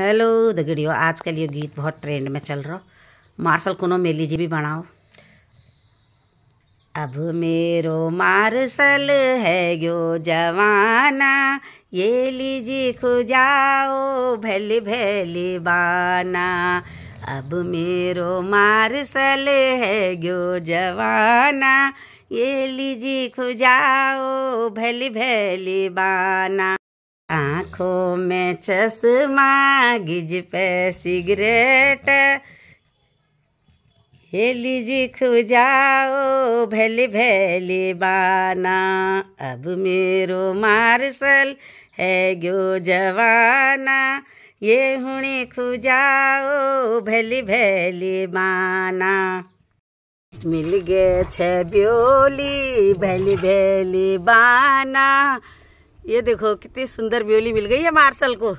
hello दगड़ियो आजकल ये गीत बहुत ट्रेंड में चल रहा मार्शल को मेली जी भी बनाओ अब मेरो मार्शल है यो जवाना ये लीजी खुजाओ भले भले बाना अब मेरो मार्शल है यो जवाना ये लीजी खुजाओ भले भले बाना आँखों में चश्मा गिज पे सिगरेट हेली जी खु जाओ भैली भैली बाना अब मेरो मार्शल है गो जवाना ये हुणी खु जाओ भैली भैली बाना मिल गए छे ब्योली भैली भैली बाना ये देखो कितनी सुंदर ब्योली मिल गई है मार्शल को